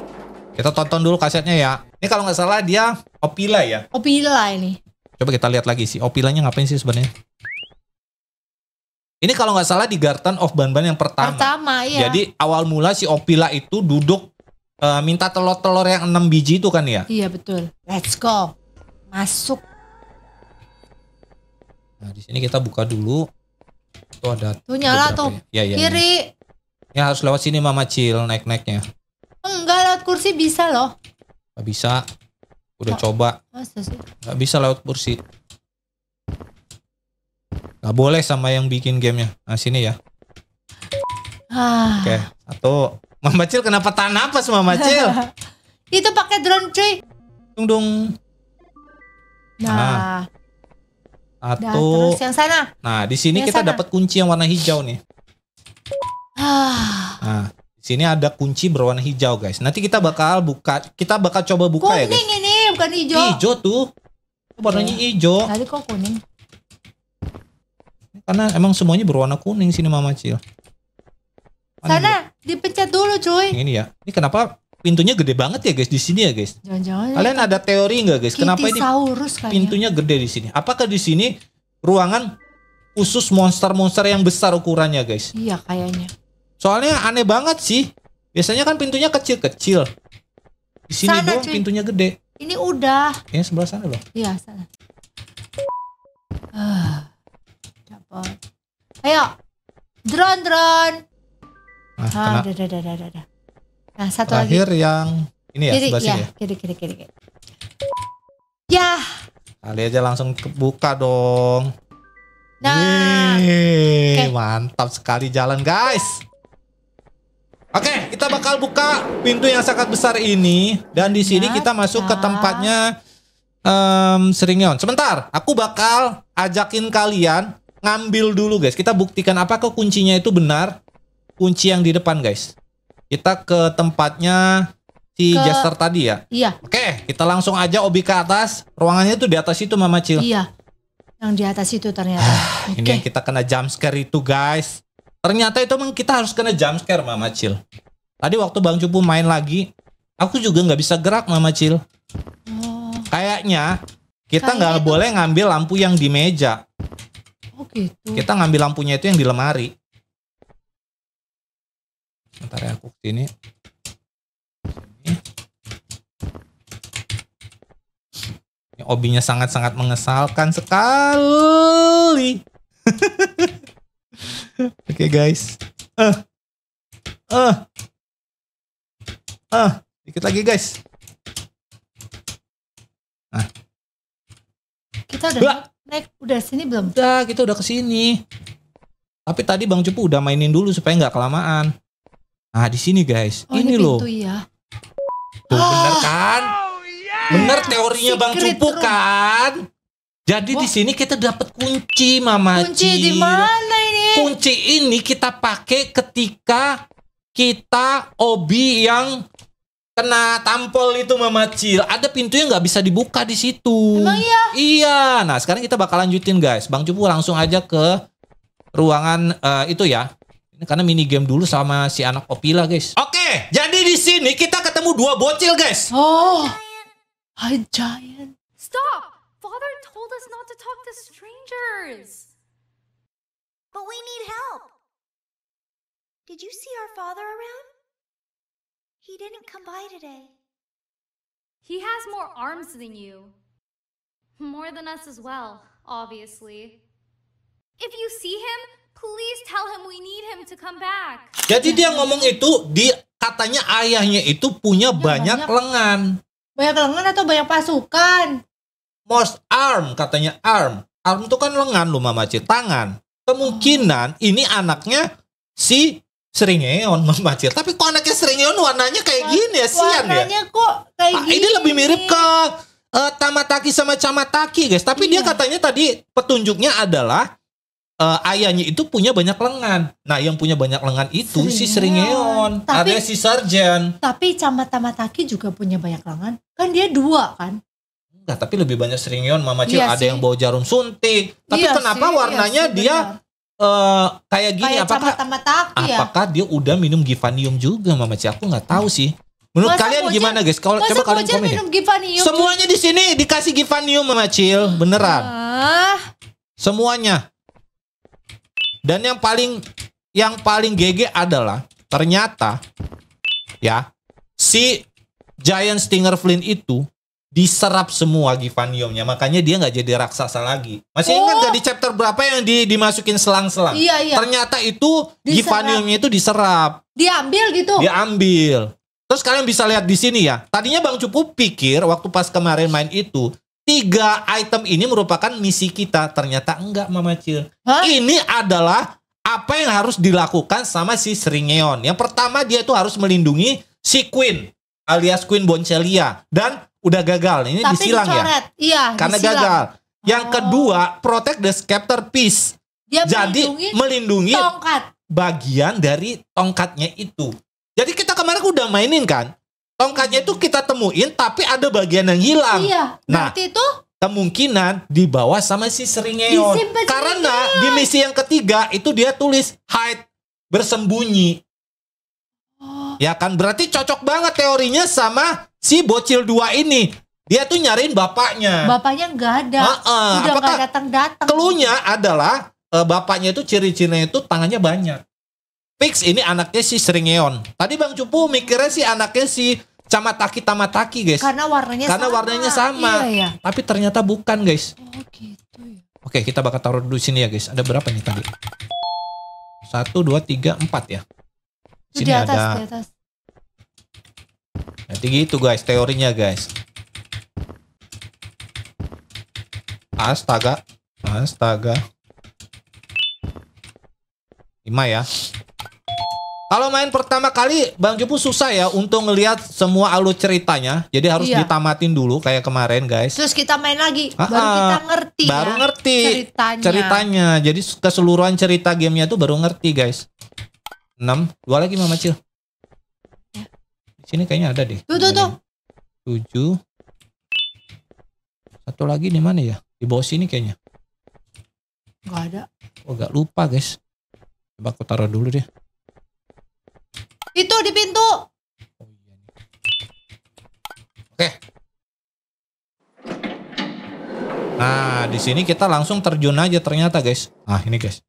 Speaker 1: Kita tonton dulu kasetnya ya. Ini kalau nggak salah dia Opila ya?
Speaker 2: Opila ini.
Speaker 1: Coba kita lihat lagi sih. Opilanya ngapain sih sebenarnya? Ini kalau nggak salah di Garden of Banban yang pertama. Pertama, iya. Jadi awal mula si Opila itu duduk uh, minta telur-telur yang 6 biji itu kan ya?
Speaker 2: Iya, betul. Let's go. Masuk.
Speaker 1: Nah, di sini kita buka dulu. Tuh ada. Tuh nyala tuh. Ya, ya, ya, Kiri. Ya. ya harus lewat sini Mama Cil naik-naiknya.
Speaker 2: Enggak lewat kursi bisa loh.
Speaker 1: Gak bisa. Udah Nggak. coba. Masa sih? Gak bisa lewat kursi. Gak boleh sama yang bikin gamenya. Nah sini ya. Ah. Oke. Satu. Mama Cil kenapa tahan napas Mama Cil?
Speaker 2: Itu pakai drone cuy. Dung dung.
Speaker 1: Nah. nah atau Dan terus yang sana. Nah, di sini yang kita dapat kunci yang warna hijau nih.
Speaker 3: Ah.
Speaker 1: nah, di sini ada kunci berwarna hijau, guys. Nanti kita bakal buka, kita bakal coba buka ya, kuning ya, guys. Kuning ini, bukan hijau. Hijau tuh. Warnanya oh. hijau. Tadi kok kuning? Karena emang semuanya berwarna kuning sini Mama Cil. sana,
Speaker 2: dipecat dipencet dulu, cuy. Ini
Speaker 1: ya. Ini kenapa pintunya gede banget ya guys di sini ya guys.
Speaker 2: Jangan-jangan. Kalian
Speaker 1: ada teori nggak guys? Kenapa ini pintunya gede di sini? Apakah di sini ruangan khusus monster-monster yang besar ukurannya guys?
Speaker 2: Iya kayaknya.
Speaker 1: Soalnya aneh banget sih. Biasanya kan pintunya kecil-kecil. Di sini sana, doang cuy. pintunya gede.
Speaker 2: Ini udah.
Speaker 1: Ini sebelah sana loh.
Speaker 2: Iya sana. Uh, ah, dapat. Ayo, drone drone. Ah, ah, dah, dah, dah, dah, Nah, satu Terakhir lagi. yang ini ya kiri, sebelah iya, sini ya, Kiri kiri kiri. kiri. Ya.
Speaker 1: Kali aja langsung buka dong. Nah, Wih, okay. mantap sekali jalan guys. Oke, okay, kita bakal buka pintu yang sangat besar ini dan di sini kita masuk ke tempatnya um, Seringion. Sebentar, aku bakal ajakin kalian ngambil dulu guys. Kita buktikan apakah kuncinya itu benar kunci yang di depan guys. Kita ke tempatnya si ke... jester tadi ya?
Speaker 2: Iya. Oke,
Speaker 1: kita langsung aja obi ke atas. Ruangannya tuh di atas itu Mama Cil. Iya.
Speaker 2: Yang di atas itu ternyata. Ah,
Speaker 1: okay. Ini yang kita kena jump scare itu, guys. Ternyata itu memang kita harus kena jump scare Mama Cil. Tadi waktu Bang Cupu main lagi, aku juga nggak bisa gerak Mama Cil. Oh. Kayaknya kita nggak boleh ngambil lampu yang di meja. Oh gitu. Kita ngambil lampunya itu yang di lemari. Ntar ya aku kesini. Ini, Ini obinya sangat-sangat mengesalkan sekali.
Speaker 5: Oke okay, guys.
Speaker 1: Eh. Uh. Eh. Uh. Eh, uh. dikit lagi guys. Nah.
Speaker 2: Kita udah Wah. naik udah sini belum? Udah, kita udah kesini.
Speaker 1: Tapi tadi Bang Cupu udah mainin dulu supaya nggak kelamaan. Nah, di sini guys. Oh, ini, ini loh. Ya. Tuh, ah! kan? oh. bener kan? Oh, Bener teorinya Secret Bang Cupu room. kan? Jadi di sini kita dapat kunci, Mama. Kunci di mana ini? Kunci ini kita pakai ketika kita obi yang kena tampol itu Mama Cil. Ada pintu yang nggak bisa dibuka di situ. Emang iya? Iya. Nah, sekarang kita bakal lanjutin, guys. Bang Cupu langsung aja ke ruangan uh, itu ya karena mini game dulu sama si anak Opila guys. Oke, okay, jadi di sini kita ketemu dua bocil guys. Oh, hi
Speaker 2: giant. Stop! Father told us not to talk to strangers. But we need help. Did you see our father around? He didn't come by today. He has more arms than you. More than us as well, obviously. If you see him, Please tell him we need him to come
Speaker 1: back. Jadi dia ngomong itu di katanya ayahnya itu punya ya, banyak, banyak lengan. Banyak lengan
Speaker 2: atau banyak pasukan?
Speaker 1: Most arm katanya arm. Arm itu kan lengan lu Mama tangan. Kemungkinan oh. ini anaknya si Seringeon Mama Cil. Tapi kok anaknya Seringeon warnanya kayak gini ya, sian ya? Warnanya
Speaker 2: kok kayak ah, gini. Ini lebih mirip ke
Speaker 1: uh, Tamataki sama Camataki guys. Tapi iya. dia katanya tadi petunjuknya adalah uh, ayahnya itu punya banyak lengan. Nah, yang punya banyak lengan itu si Seringeon, ada si Sarjan.
Speaker 2: Tapi Camat Tamataki juga punya banyak lengan. Kan dia dua kan?
Speaker 1: Enggak, tapi lebih banyak Seringeon, Mama Cil. Iya ada sih. yang bawa jarum suntik.
Speaker 2: Tapi iya kenapa sih, iya warnanya iya dia
Speaker 1: Uh, kayak
Speaker 2: gini kayak apakah tamataki, ya? apakah
Speaker 1: dia udah minum Givanium juga Mama Cil? Aku nggak tahu sih. Menurut masa kalian gimana guys? Kalau coba kalian komen ya. minum Semuanya di sini dikasih Givanium Mama Cil, beneran. Ah. Semuanya. Dan yang paling yang paling GG adalah ternyata ya si Giant Stinger Flint itu diserap semua Givaniumnya makanya dia nggak jadi raksasa lagi masih oh. ingat gak di chapter berapa yang di, dimasukin selang-selang iya, iya. ternyata itu Givaniumnya itu diserap diambil gitu diambil terus kalian bisa lihat di sini ya tadinya Bang Cupu pikir waktu pas kemarin main itu tiga item ini merupakan misi kita. Ternyata enggak Mama Cil. Hah? Ini adalah apa yang harus dilakukan sama si Seringeon. Yang pertama dia itu harus melindungi si Queen alias Queen Boncelia dan udah gagal. Ini Tapi disilang ya? dicoret.
Speaker 2: ya. Iya, karena disilang. gagal.
Speaker 1: Yang oh. kedua, protect the scepter piece. Dia Jadi melindungi, melindungi tongkat. bagian dari tongkatnya itu. Jadi kita kemarin udah mainin kan Tongkatnya itu kita temuin tapi ada bagian yang hilang. Iya. Nah, itu kemungkinan dibawa sama si Seringeon. Karena di misi yang ketiga itu dia tulis hide, bersembunyi. Oh. Ya kan berarti cocok banget teorinya sama si bocil dua ini. Dia tuh nyariin bapaknya.
Speaker 2: Bapaknya nggak ada. Uh -uh. Udah nggak
Speaker 1: datang-datang. keluarnya adalah uh, bapaknya itu ciri-cirinya itu tangannya banyak. Fix ini anaknya si Seringeon. Tadi Bang Cupu mikirnya si anaknya si camataki tamataki guys.
Speaker 2: Karena warnanya Karena sama. warnanya sama. Iya, iya.
Speaker 1: Tapi ternyata bukan guys. Oh gitu ya. Oke kita bakal taruh dulu sini ya guys. Ada berapa nih tadi? Satu dua tiga empat ya. Sini di atas, ada. Di atas. Nanti gitu guys teorinya guys. Astaga. Astaga. lima ya. Kalau main pertama kali Bang Jupu susah ya untuk ngelihat semua alur ceritanya. Jadi harus iya. ditamatin dulu kayak kemarin guys. Terus
Speaker 2: kita main lagi ah, baru ah. kita ngerti. Baru ya, ngerti ceritanya. ceritanya.
Speaker 1: Jadi keseluruhan cerita gamenya tuh baru ngerti guys. 6, dua lagi Mama Cil. Di sini kayaknya ada deh. Tuh tuh tuh. 7 Satu lagi di mana ya? Di bawah sini kayaknya. Gak ada. Oh, gak lupa guys. Coba aku taruh dulu deh.
Speaker 2: Itu di pintu. Oke.
Speaker 1: Nah, di sini kita langsung terjun aja ternyata, guys. Ah ini guys.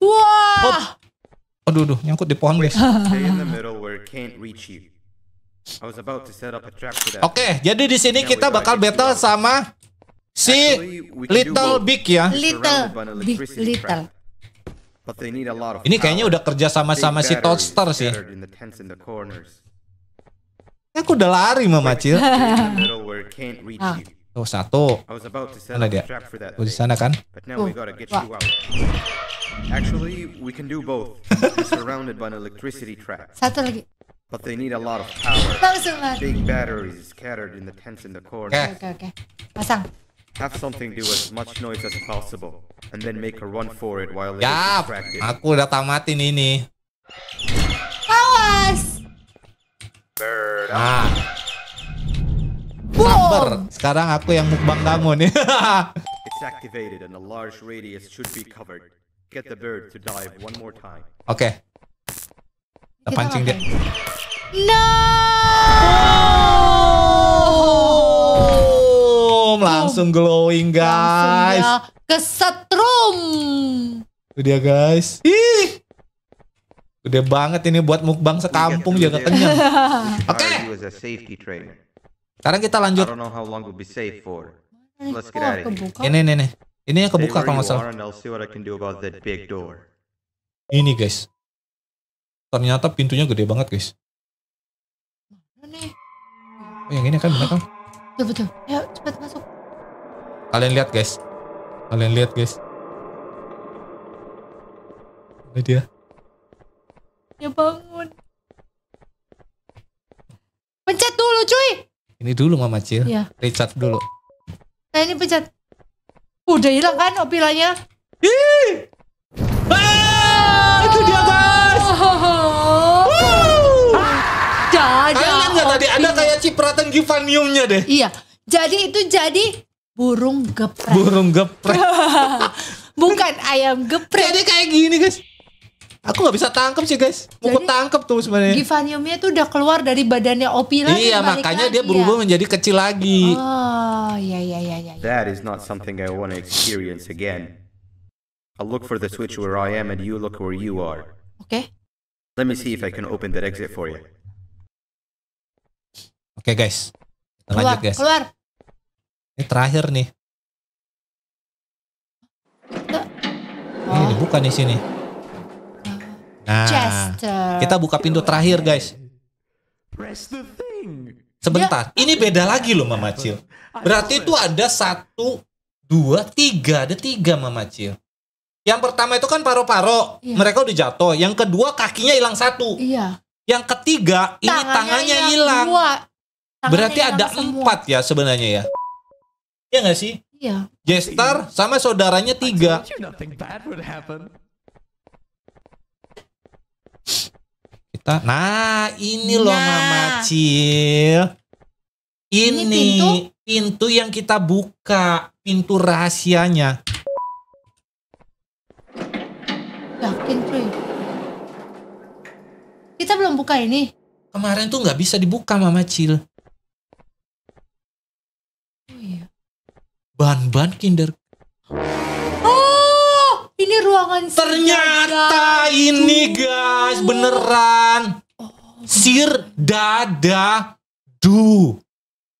Speaker 1: Wah. Wow. Aduh, aduh, nyangkut di pohon, guys.
Speaker 5: Oke, okay, jadi di sini kita bakal battle sama si ya. Little Big ya. Little Big, Little. Ini kayaknya udah kerja sama-sama si Toaster sih.
Speaker 1: Aku udah lari Mama Cil. Ah. Oh satu. Mana dia? Oh, di sana kan?
Speaker 5: Oh. Actually, we can do both. surrounded by an electricity trap. Satu lagi. But they need a lot of power. Big batteries scattered in the tents in the corner. Oke, okay, oke, okay, oke. Okay. Pasang. Have something do as much noise as possible, and then make a run for it while aku
Speaker 1: udah tamatin ini.
Speaker 5: Awas.
Speaker 1: Bird. Nah. Sekarang aku yang mukbang kamu nih.
Speaker 5: It's activated and a large radius should be covered. Get the bird to dive one more time.
Speaker 1: Oke. Okay. Kita pancing dia. No! Langsung glowing ya. guys. Langsung
Speaker 2: kesetrum.
Speaker 1: Itu guys. Ih. Gede banget ini buat mukbang kan sekampung jaga kenyang. Oke.
Speaker 5: Sekarang kita lanjut. Ini nih nih. Ini yang kebuka kalau nggak salah. Ini guys.
Speaker 1: Ternyata pintunya gede banget guys. Oh yang ini kan bener kan?
Speaker 2: Betul betul. Ayo cepet masuk.
Speaker 1: Kalian lihat guys. Kalian lihat guys. Ini dia.
Speaker 2: Ya bangun. Pencet dulu cuy.
Speaker 1: Ini dulu Mama Cil. Ya. Richard dulu.
Speaker 2: Nah ini pencet. Udah hilang kan opilanya? Ih! Ah, itu dia guys. Oh, Wow. Kalian nggak tadi ada kayak cipratan givaniumnya deh. Iya. Jadi itu jadi burung geprek. Burung geprek. Bukan ayam geprek. Jadi kayak gini guys. Aku gak bisa tangkep sih guys. Mau tangkep tuh sebenarnya. Givaniumnya tuh udah keluar dari badannya Opi lagi. Iya makanya lagi, dia iya. berubah ya? menjadi
Speaker 5: kecil lagi.
Speaker 2: Oh iya iya iya. ya.
Speaker 5: That is not something I want to experience again. I'll look for the switch where I am and you look where you are. Oke. Okay. Let me see if I can open that exit for you. Oke okay,
Speaker 1: guys. Kita keluar, guys. Keluar. Ini terakhir nih. Oh. Ini dibuka di sini. Nah, kita buka pintu terakhir guys. Sebentar, ya. ini beda lagi loh Mama Cil. Berarti itu ada satu, dua, tiga, ada tiga Mama Cil. Yang pertama itu kan paro-paro, iya. mereka udah jatuh. Yang kedua kakinya hilang satu. Iya. Yang ketiga ini tangannya, hilang. Berarti ada empat ya sebenarnya ya. Iya gak sih? Iya. Jester sama saudaranya tiga. Kita, nah ini nah. loh Mama Cil. Ini, ini pintu? pintu yang kita buka, pintu rahasianya.
Speaker 2: Yakin cuy. Kita belum buka ini.
Speaker 1: Kemarin tuh nggak bisa dibuka Mama Cil. bahan-bahan Kinder.
Speaker 2: Oh, ini ruangan Ternyata guys. ini
Speaker 1: guys, beneran. Sir dada du.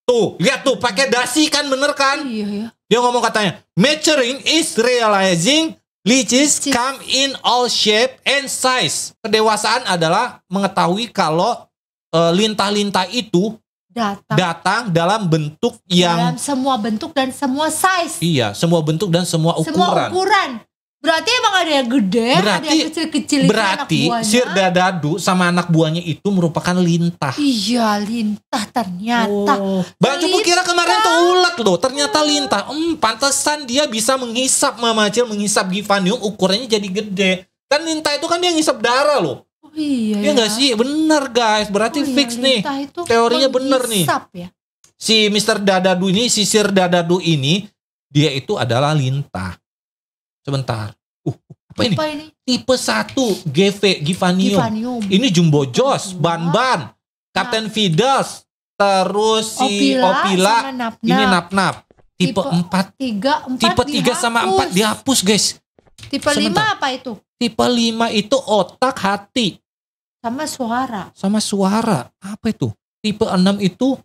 Speaker 1: Tuh, lihat tuh pakai dasi kan bener kan? Iya, iya. Dia ngomong katanya, maturing is realizing Leeches come in all shape and size. Kedewasaan adalah mengetahui kalau lintah uh, eh, lintah -lintah itu datang. datang dalam bentuk yang dalam
Speaker 2: semua bentuk dan semua size.
Speaker 1: Iya, semua bentuk dan semua ukuran. Semua
Speaker 2: ukuran. Berarti emang ada yang gede, berarti, ada yang kecil-kecil Berarti anak
Speaker 1: Dadadu sama anak buahnya itu merupakan lintah.
Speaker 2: Iya, lintah ternyata. Oh.
Speaker 1: Bantu kira kemarin tuh ulat loh, ternyata lintah. Hmm, pantesan dia bisa menghisap Mama Cil, menghisap Givanium ukurannya jadi gede. Kan lintah itu kan dia ngisap darah loh
Speaker 2: iya ya nggak ya sih
Speaker 1: benar guys berarti oh, iya, fix iya, nih itu teorinya benar nih ya? si Mister Dadadu ini si Sir Dadadu ini dia itu adalah lintah sebentar uh apa, apa ini? ini tipe 1 GV Givanium, Givanium. ini Jumbo Jos Ban Ban Kapten nah. Fidas terus si Opila, Opila nap -nap. ini Nap Nap tipe, tipe 4 3 4 tipe 3 dihapus. sama 4 dihapus guys tipe lima 5 apa itu tipe 5 itu otak hati
Speaker 2: sama suara.
Speaker 1: Sama suara. Apa itu? Tipe 6 itu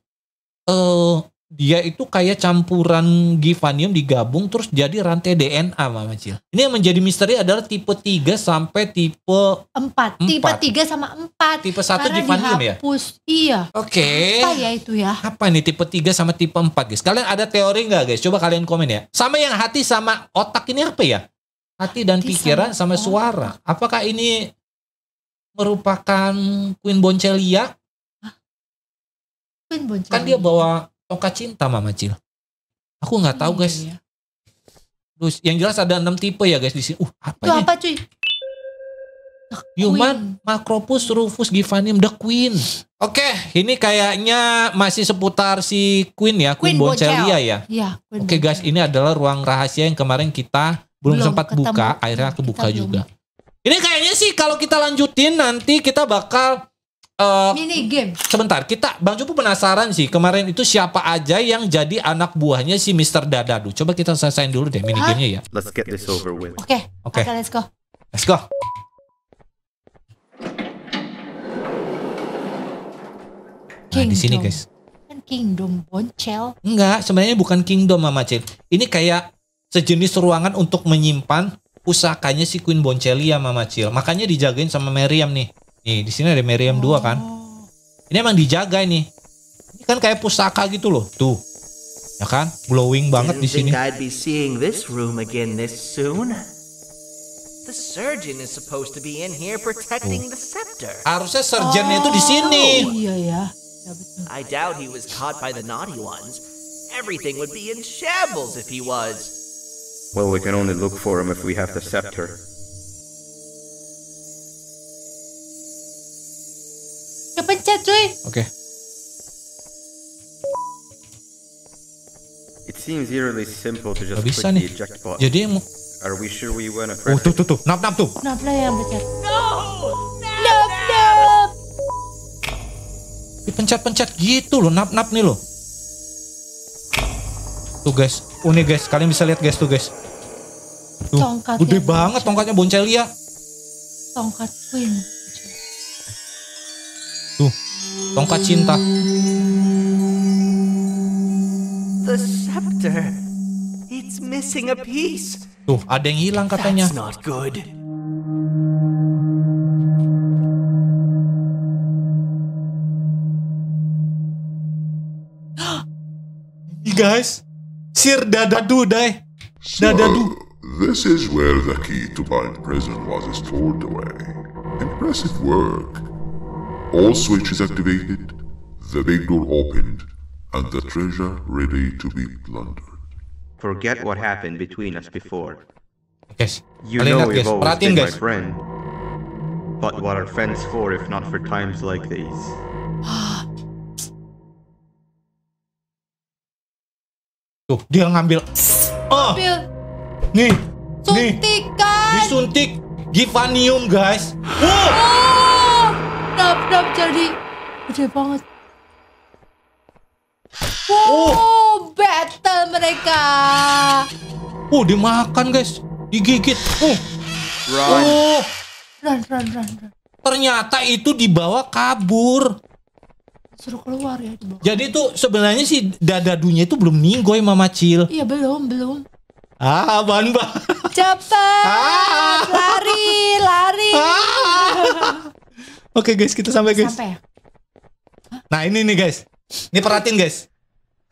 Speaker 1: eh uh, dia itu kayak campuran givanium digabung terus jadi rantai DNA Mama Cil. Ini yang menjadi misteri adalah tipe 3 sampai tipe 4. Tipe 3 sama 4. Tipe 1 Karena givanium ya? dihapus. ya? Iya. Oke. Okay. Apa ya itu ya? Apa ini tipe 3 sama tipe 4 guys? Kalian ada teori nggak guys? Coba kalian komen ya. Sama yang hati sama otak ini apa ya? Hati dan hati pikiran sama, sama suara. Apakah ini merupakan Queen Boncelia. Queen Boncelia. Kan dia bawa tongkat cinta Mama Cil. Aku nggak tahu iya, guys. Iya. Terus yang jelas ada enam tipe ya guys di sini. Uh, apa Itu apa cuy? Human, Macropus, Rufus, Givanium, The Queen. Oke, okay, ini kayaknya masih seputar si Queen ya, Queen, Queen Boncelia ya. Iya, Oke okay, guys, ini adalah ruang rahasia yang kemarin kita belum, belum sempat ketemu. buka, akhirnya aku buka juga. Belum. Ini kayaknya sih kalau kita lanjutin nanti kita bakal uh, mini game. Sebentar, kita Bang Cupu penasaran sih kemarin itu siapa aja yang jadi anak buahnya si Mr. Dadadu. Coba kita selesaiin dulu deh mini gamenya
Speaker 2: ya.
Speaker 5: Let's get this over with. Oke.
Speaker 2: Okay. Oke. Okay. let's go.
Speaker 5: Let's go. Nah, di sini guys.
Speaker 2: Kan kingdom boncel.
Speaker 1: Enggak, sebenarnya bukan kingdom Mama Cil. Ini kayak sejenis ruangan untuk menyimpan pusakanya si Queen Boncelli sama Macil. Makanya dijagain sama Meriam nih. Nih, di sini ada Meriam oh. kan. Ini emang dijaga nih. Ini kan kayak pusaka gitu loh. Tuh. Ya kan? Glowing banget di sini.
Speaker 3: Harusnya surgeonnya itu di sini. Oh,
Speaker 2: iya, iya. ya.
Speaker 3: I doubt he was caught by the naughty ones. Everything would be in shambles if he was.
Speaker 5: Well, we can only look for him if we have the scepter.
Speaker 2: Kepencet, cuy. Oke. Okay.
Speaker 5: It seems eerily simple to just bisa nih. Jadi yang Are we sure we wanna Oh, tuh tuh tuh. Nap nap tuh. Nap lah yang pencet. No! Nap nap.
Speaker 1: Dipencet-pencet gitu loh, nap nap nih loh. Tuh guys, unik guys. Kalian bisa lihat guys tuh guys. Tuh,
Speaker 2: tongkat gede banget
Speaker 1: tongkatnya Boncelia. Ya.
Speaker 2: Tongkat Queen.
Speaker 1: Tuh, tongkat cinta.
Speaker 3: The scepter. It's missing a piece.
Speaker 1: Tuh, ada yang hilang katanya. That's not good. guys. Sir Dadadu Dadadu. So,
Speaker 2: this is where the key to Bind Prison was stored
Speaker 1: away. Impressive
Speaker 2: work. All switches activated, the big door opened, and the treasure ready to be plundered.
Speaker 5: Forget what happened between us before. Yes. You know we've always been my friend. But what are friends for if not for times like these? Ah, Tuh, dia ngambil.
Speaker 1: Oh. Nih. Suntikan. Nih. Disuntik Givanium, guys. Wow.
Speaker 2: Oh. Dap dap jadi gede banget. Oh. Wow, oh. battle mereka.
Speaker 1: Oh, dimakan, guys. Digigit. Oh. Run. Oh.
Speaker 2: Run, run, run, run.
Speaker 1: Ternyata itu dibawa kabur
Speaker 2: suruh keluar ya
Speaker 1: dibawa. Jadi itu sebenarnya si dada dunia itu belum ninggoy Mama Cil. Iya
Speaker 2: belum belum.
Speaker 1: Ah, ban ban.
Speaker 2: Cepat. Ah. Lari, lari. Ah.
Speaker 1: Oke okay, guys, kita sampai guys. Sampai ya? Nah ini nih guys, ini perhatiin guys.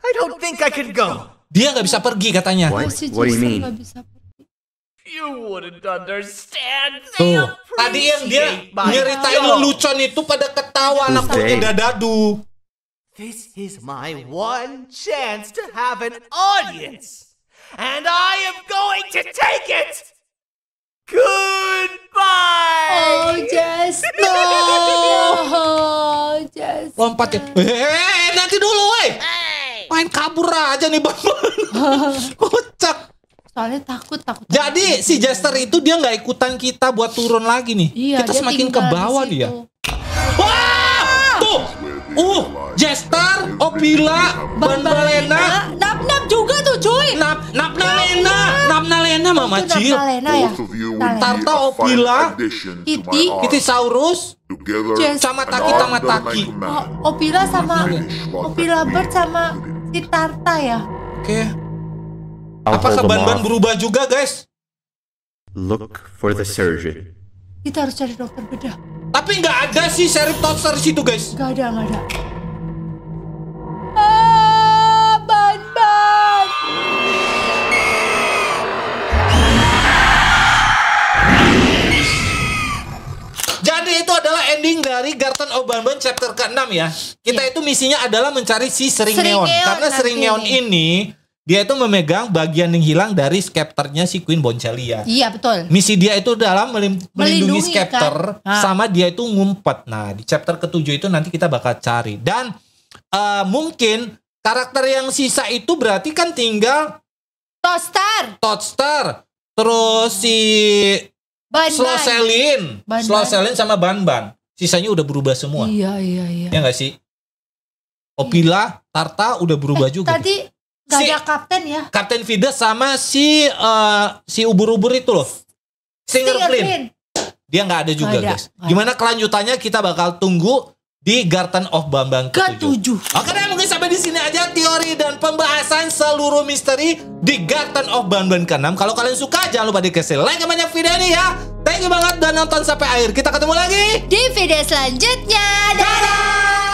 Speaker 1: I don't think I can go. Dia nggak bisa pergi katanya. What, oh, what do you
Speaker 2: mean?
Speaker 3: You wouldn't understand. Tuh. Tadi yang dia nyeritain
Speaker 1: lelucon itu pada ketawa
Speaker 3: anak punya
Speaker 1: dadu.
Speaker 3: This is my one chance to have an audience. And I am going to take it. Goodbye. Oh, just
Speaker 1: no.
Speaker 2: Oh,
Speaker 1: just Lompat ya. Eh, eh, eh, nanti dulu, woi. Hey. Main kabur aja nih, Bang. Kocak soalnya takut takut jadi takut. si Jester itu dia nggak ikutan kita buat turun lagi nih iya, kita semakin ke bawah dia wah tuh uh Jester Opila Bandalena Nap Nap juga tuh cuy Nap Nap Nalena Nap Nalena Mama Cil ya
Speaker 2: Tarta Opila Kitty Kitty
Speaker 1: Saurus
Speaker 2: sama Taki sama taki oh, Opila sama Opila Bird sama si Tarta ya oke
Speaker 5: Apakah Banban berubah juga, guys? Look for the surgeon.
Speaker 2: Kita harus cari dokter bedah.
Speaker 1: Tapi nggak ada sih Sheriff Toaster di situ, guys. Nggak ada, nggak ada. Ah, Banban! Jadi itu adalah ending dari Garten of Banban chapter ke-6 ya. Kita yeah. itu misinya adalah mencari si Sering, Sering Neon. Karena Sering Neon ini dia itu memegang bagian yang hilang dari skepternya si Queen Boncelia. Ya. Iya betul. Misi dia itu dalam melindungi, melindungi kan? skepter kan? sama dia itu ngumpet. Nah di chapter ketujuh itu nanti kita bakal cari dan uh, mungkin karakter yang sisa itu berarti kan tinggal Toaster. Toaster. Terus si Sloselin, Sloselin sama Ban Ban. Sisanya udah berubah semua. Iya iya iya. Ya nggak sih? Opila, Tarta udah berubah eh, juga. Tadi Gak si, ada kapten ya. Kapten Fides sama si uh, si ubur-ubur itu loh. Singer, Flynn. Clean. Dia nggak ada juga, gak ada, guys. Gimana kelanjutannya kita bakal tunggu di Garden of Bambang ke-7. ke Oke deh, mungkin sampai di sini aja teori dan pembahasan seluruh misteri di Garden of Bambang ke-6. Kalau kalian suka, jangan lupa dikasih like banyak video ini ya. Thank you banget dan nonton sampai akhir. Kita ketemu lagi di video selanjutnya. Dadah! Dadah!